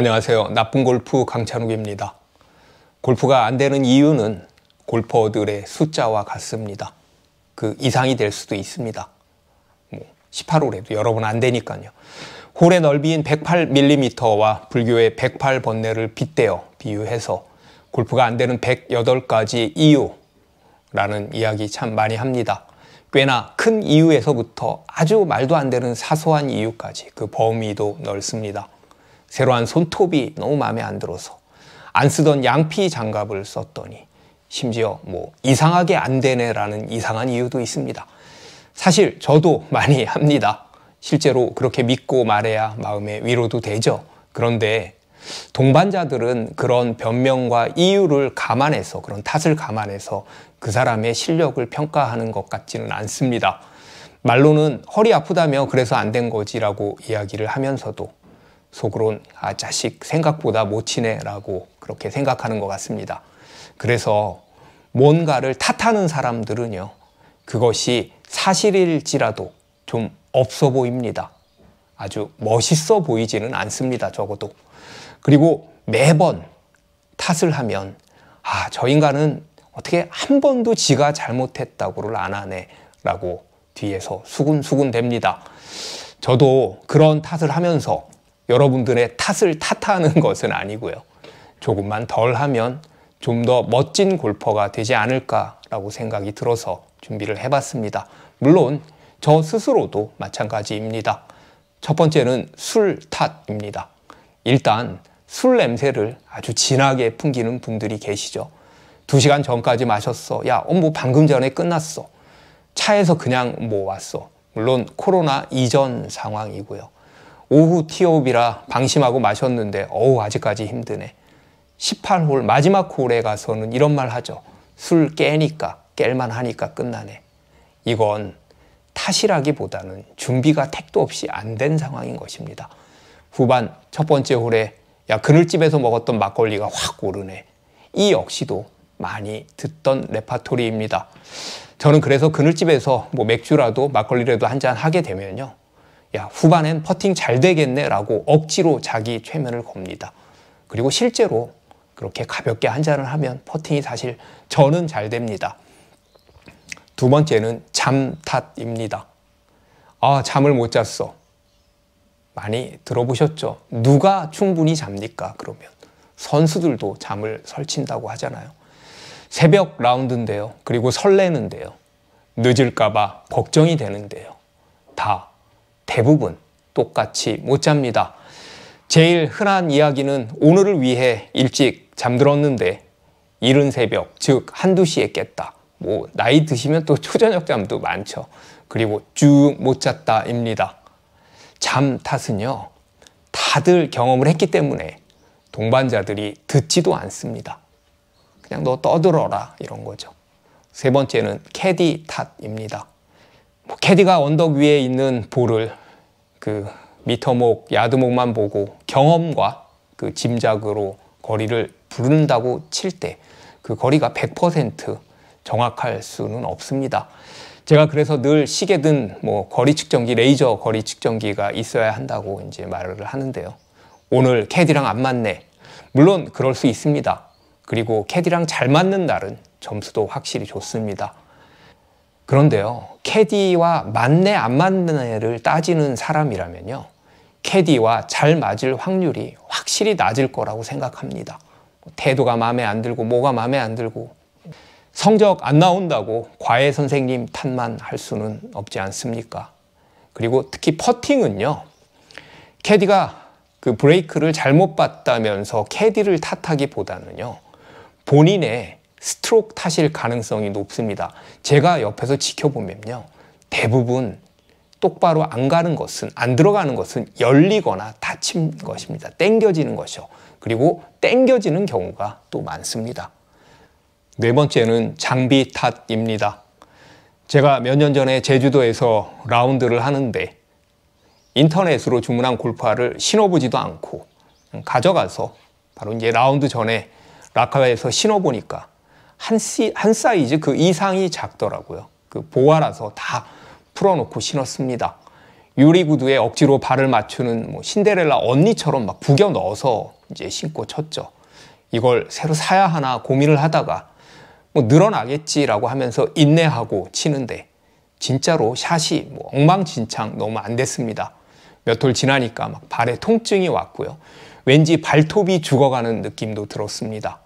안녕하세요. 나쁜 골프 강찬욱입니다. 골프가 안 되는 이유는 골퍼들의 숫자와 같습니다. 그 이상이 될 수도 있습니다. 뭐 18홀에도 여러 번 안 되니까요. 홀의 넓이인 108mm와 불교의 108번뇌를 빗대어 비유해서 골프가 안 되는 108가지 이유라는 이야기 참 많이 합니다. 꽤나 큰 이유에서부터 아주 말도 안 되는 사소한 이유까지 그 범위도 넓습니다. 새로한 손톱이 너무 마음에 안 들어서 안 쓰던 양피 장갑을 썼더니 심지어 뭐 이상하게 안 되네라는 이상한 이유도 있습니다. 사실 저도 많이 합니다. 실제로 그렇게 믿고 말해야 마음의 위로도 되죠. 그런데 동반자들은 그런 변명과 이유를 감안해서 그런 탓을 감안해서 그 사람의 실력을 평가하는 것 같지는 않습니다. 말로는 허리 아프다며 그래서 안 된 거지라고 이야기를 하면서도 속으론 아 자식 생각보다 못 치네라고 그렇게 생각하는 것 같습니다. 그래서 뭔가를 탓하는 사람들은요 그것이 사실일지라도 좀 없어 보입니다. 아주 멋있어 보이지는 않습니다. 적어도 그리고 매번 탓을 하면 아저 인간은 어떻게 한 번도 지가 잘못했다고를 안 하네라고 뒤에서 수군수군 됩니다. 저도 그런 탓을 하면서 여러분들의 탓을 탓하는 것은 아니고요. 조금만 덜 하면 좀 더 멋진 골퍼가 되지 않을까라고 생각이 들어서 준비를 해봤습니다. 물론 저 스스로도 마찬가지입니다. 첫 번째는 술 탓입니다. 일단 술 냄새를 아주 진하게 풍기는 분들이 계시죠. 두시간 전까지 마셨어. 야, 어, 뭐 방금 전에 끝났어. 차에서 그냥 뭐 왔어. 물론 코로나 이전 상황이고요. 오후 티업이라 방심하고 마셨는데 어우 아직까지 힘드네. 18홀 마지막 홀에 가서는 이런 말 하죠. 술 깨니까 깰만 하니까 끝나네. 이건 탓이라기보다는 준비가 택도 없이 안 된 상황인 것입니다. 후반 첫 번째 홀에 야 그늘집에서 먹었던 막걸리가 확 오르네. 이 역시도 많이 듣던 레파토리입니다. 저는 그래서 그늘집에서 뭐 맥주라도 막걸리라도 한 잔 하게 되면요. 야, 후반엔 퍼팅 잘 되겠네라고 억지로 자기 최면을 겁니다. 그리고 실제로 그렇게 가볍게 한 잔을 하면 퍼팅이 사실 저는 잘 됩니다. 두 번째는 잠 탓입니다. 아, 잠을 못 잤어. 많이 들어보셨죠? 누가 충분히 잡니까? 그러면 선수들도 잠을 설친다고 하잖아요. 새벽 라운드인데요. 그리고 설레는데요. 늦을까봐 걱정이 되는데요. 다 대부분 똑같이 못 잡니다. 제일 흔한 이야기는 오늘을 위해 일찍 잠들었는데 이른 새벽, 즉 한두 시에 깼다. 뭐 나이 드시면 또 초저녁 잠도 많죠. 그리고 쭉 못 잤다입니다. 잠 탓은요. 다들 경험을 했기 때문에 동반자들이 듣지도 않습니다. 그냥 너 떠들어라 이런 거죠. 세 번째는 캐디 탓입니다. 뭐 캐디가 언덕 위에 있는 볼을 그 미터목, 야드목만 보고 경험과 그 짐작으로 거리를 부른다고 칠 때 그 거리가 100% 정확할 수는 없습니다. 제가 그래서 늘 시계든 뭐 거리 측정기, 레이저 거리 측정기가 있어야 한다고 이제 말을 하는데요. 오늘 캐디랑 안 맞네. 물론 그럴 수 있습니다. 그리고 캐디랑 잘 맞는 날은 점수도 확실히 좋습니다. 그런데요. 캐디와 맞네 안 맞네를 따지는 사람이라면요. 캐디와 잘 맞을 확률이 확실히 낮을 거라고 생각합니다. 뭐 태도가 마음에 안 들고 뭐가 마음에 안 들고 성적 안 나온다고 과외 선생님 탓만 할 수는 없지 않습니까? 그리고 특히 퍼팅은요. 캐디가 그 브레이크를 잘못 봤다면서 캐디를 탓하기보다는요. 본인의 스트로크 타실 가능성이 높습니다. 제가 옆에서 지켜보면요. 대부분 똑바로 안 가는 것은 안 들어가는 것은 열리거나 다친 것입니다. 땡겨지는 것이요. 그리고 땡겨지는 경우가 또 많습니다. 네 번째는 장비 탓입니다. 제가 몇 년 전에 제주도에서 라운드를 하는데 인터넷으로 주문한 골프화를 신어보지도 않고 가져가서 바로 이제 라운드 전에 라카에서 신어보니까 한, 시, 한 사이즈 그 이상이 작더라고요. 그 보아라서 다 풀어놓고 신었습니다. 유리구두에 억지로 발을 맞추는 뭐 신데렐라 언니처럼 막 구겨 넣어서 이제 신고 쳤죠. 이걸 새로 사야 하나 고민을 하다가 뭐 늘어나겠지라고 하면서 인내하고 치는데 진짜로 샷이 뭐 엉망진창 너무 안 됐습니다. 몇홀 지나니까 막 발에 통증이 왔고요. 왠지 발톱이 죽어가는 느낌도 들었습니다.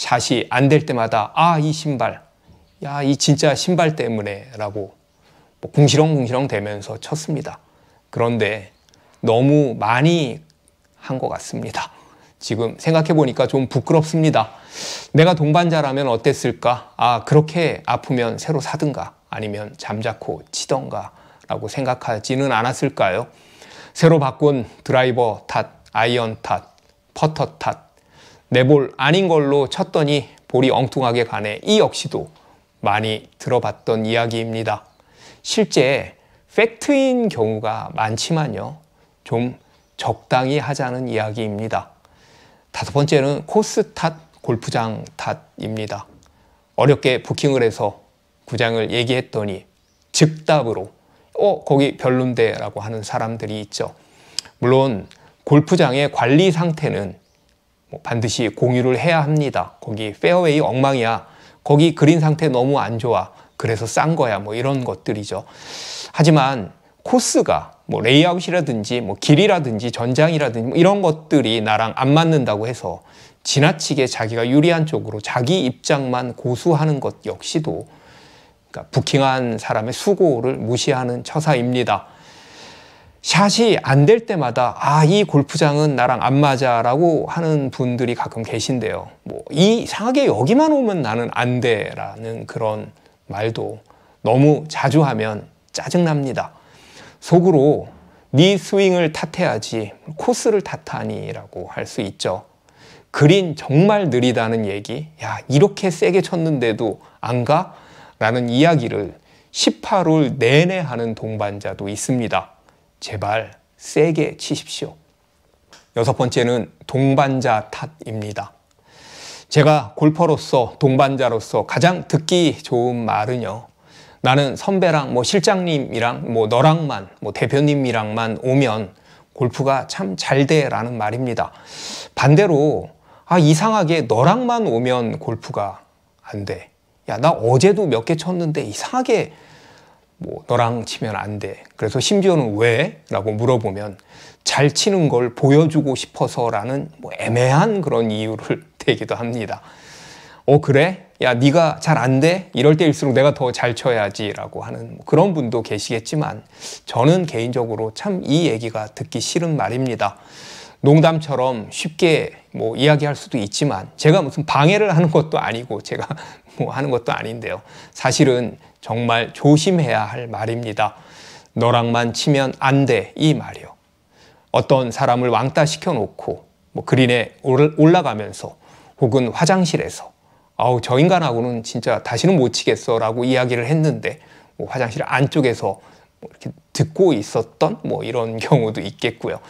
샷이 안 될 때마다 아 이 신발 야이 진짜 신발 때문에 라고 뭐 궁시렁궁시렁 되면서 쳤습니다. 그런데 너무 많이 한 것 같습니다. 지금 생각해보니까 좀 부끄럽습니다. 내가 동반자라면 어땠을까? 아, 그렇게 아프면 새로 사든가 아니면 잠자코 치던가 라고 생각하지는 않았을까요? 새로 바꾼 드라이버 탓, 아이언 탓, 퍼터 탓, 내볼 아닌 걸로 쳤더니 볼이 엉뚱하게 가네. 이 역시도 많이 들어봤던 이야기입니다. 실제 팩트인 경우가 많지만요. 좀 적당히 하자는 이야기입니다. 다섯 번째는 코스 탓, 골프장 탓입니다. 어렵게 부킹을 해서 구장을 얘기했더니 즉답으로 어 거기 별론데 라고 하는 사람들이 있죠. 물론 골프장의 관리 상태는 뭐 반드시 공유를 해야 합니다. 거기 페어웨이 엉망이야. 거기 그린 상태 너무 안 좋아. 그래서 싼 거야. 뭐 이런 것들이죠. 하지만 코스가 뭐 레이아웃이라든지 뭐 길이라든지 전장이라든지 뭐 이런 것들이 나랑 안 맞는다고 해서 지나치게 자기가 유리한 쪽으로 자기 입장만 고수하는 것 역시도 그러니까 부킹한 사람의 수고를 무시하는 처사입니다. 샷이 안 될 때마다 아, 이 골프장은 나랑 안 맞아라고 하는 분들이 가끔 계신데요. 뭐 이상하게 여기만 오면 나는 안 돼라는 그런 말도 너무 자주 하면 짜증납니다. 속으로 네 스윙을 탓해야지 코스를 탓하니라고 할 수 있죠. 그린 정말 느리다는 얘기. 야, 이렇게 세게 쳤는데도 안 가? 라는 이야기를 18홀 내내 하는 동반자도 있습니다. 제발 세게 치십시오. 여섯 번째는 동반자 탓입니다. 제가 골퍼로서 동반자로서 가장 듣기 좋은 말은요. 나는 선배랑 뭐 실장님이랑 뭐 너랑만 뭐 대표님이랑만 오면 골프가 참잘 돼라는 말입니다. 반대로 아 이상하게 너랑만 오면 골프가 안 돼. 야 나 어제도 몇 개 쳤는데 이상하게 뭐 너랑 치면 안 돼. 그래서 심지어는 왜? 라고 물어보면 잘 치는 걸 보여주고 싶어서라는 뭐 애매한 그런 이유를 대기도 합니다. 어 그래? 야 네가 잘 안 돼? 이럴 때일수록 내가 더 잘 쳐야지 라고 하는 뭐 그런 분도 계시겠지만 저는 개인적으로 참 이 얘기가 듣기 싫은 말입니다. 농담처럼 쉽게 뭐 이야기할 수도 있지만 제가 무슨 방해를 하는 것도 아니고 제가 뭐 하는 것도 아닌데요. 사실은 정말 조심해야 할 말입니다. 너랑만 치면 안 돼. 이 말이요. 어떤 사람을 왕따 시켜놓고 뭐 그린에 올라가면서 혹은 화장실에서 아우 저 인간하고는 진짜 다시는 못 치겠어 라고 이야기를 했는데 뭐 화장실 안쪽에서 뭐 이렇게 듣고 있었던 뭐 이런 경우도 있겠고요.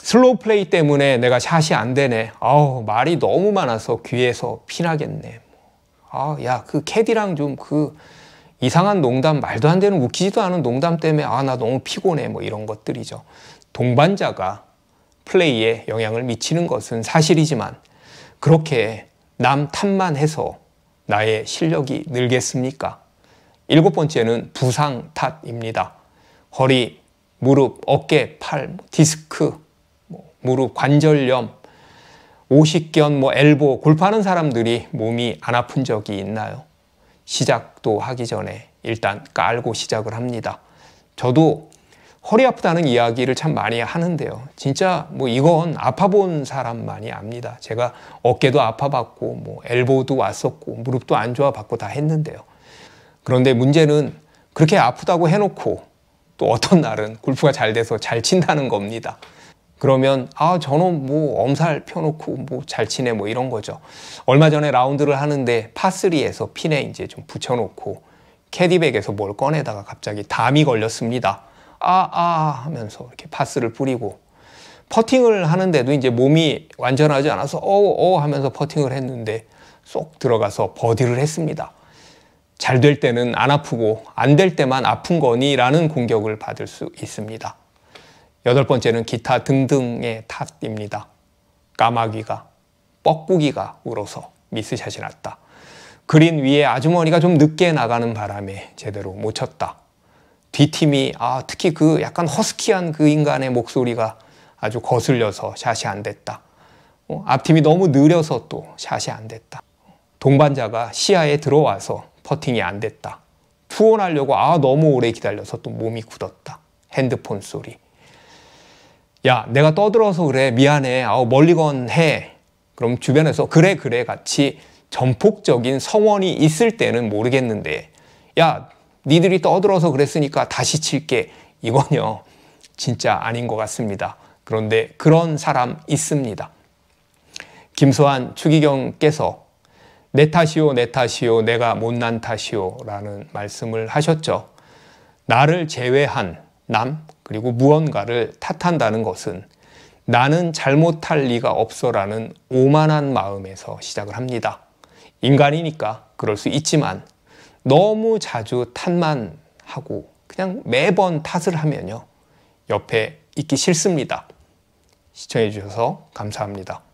슬로우 플레이 때문에 내가 샷이 안 되네. 아우 말이 너무 많아서 귀에서 피나겠네. 아, 야, 그 캐디랑 좀 그 이상한 농담, 말도 안 되는 웃기지도 않은 농담 때문에 아, 나 너무 피곤해. 뭐 이런 것들이죠. 동반자가 플레이에 영향을 미치는 것은 사실이지만 그렇게 남 탓만 해서 나의 실력이 늘겠습니까? 일곱 번째는 부상 탓입니다. 허리, 무릎, 어깨, 팔, 뭐 디스크, 뭐 무릎 관절염, 오십견, 뭐 엘보, 골프하는 사람들이 몸이 안 아픈 적이 있나요? 시작도 하기 전에 일단 깔고 시작을 합니다. 저도 허리 아프다는 이야기를 참 많이 하는데요. 진짜 뭐 이건 아파 본 사람만이 압니다. 제가 어깨도 아파봤고 뭐 엘보도 왔었고 무릎도 안 좋아봤고 다 했는데요. 그런데 문제는 그렇게 아프다고 해놓고 또 어떤 날은 골프가 잘 돼서 잘 친다는 겁니다. 그러면 아저는뭐 엄살 펴놓고 뭐 잘 치네 뭐 이런 거죠. 얼마 전에 라운드를 하는데 파3에서 핀에 이제 좀 붙여놓고 캐디백에서 뭘 꺼내다가 갑자기 담이 걸렸습니다. 아아 아, 아 하면서 이렇게 파스를 뿌리고 퍼팅을 하는데도 이제 몸이 완전하지 않아서 어어 어 하면서 퍼팅을 했는데 쏙 들어가서 버디를 했습니다. 잘 될 때는 안 아프고 안 될 때만 아픈 거니 라는 공격을 받을 수 있습니다. 여덟 번째는 기타 등등의 탓입니다. 까마귀가, 뻐꾸기가 울어서 미스샷이 났다. 그린 위에 아주머니가 좀 늦게 나가는 바람에 제대로 못 쳤다. 뒷팀이 아, 특히 그 약간 허스키한 그 인간의 목소리가 아주 거슬려서 샷이 안 됐다. 어? 앞팀이 너무 느려서 또 샷이 안 됐다. 동반자가 시야에 들어와서 퍼팅이 안 됐다. 투혼하려고 아 너무 오래 기다려서 또 몸이 굳었다. 핸드폰 소리. 야, 내가 떠들어서 그래. 미안해. 아우, 멀리건 해. 그럼 주변에서 그래, 그래 같이 전폭적인 성원이 있을 때는 모르겠는데, 야, 니들이 떠들어서 그랬으니까 다시 칠게. 이건요, 진짜 아닌 것 같습니다. 그런데 그런 사람 있습니다. 김소환 추기경께서 내 탓이요, 내 탓이요, 내가 못난 탓이요 라는 말씀을 하셨죠. 나를 제외한 남, 그리고 무언가를 탓한다는 것은 나는 잘못할 리가 없어라는 오만한 마음에서 시작을 합니다. 인간이니까 그럴 수 있지만 너무 자주 탓만 하고 그냥 매번 탓을 하면요. 옆에 있기 싫습니다. 시청해주셔서 감사합니다.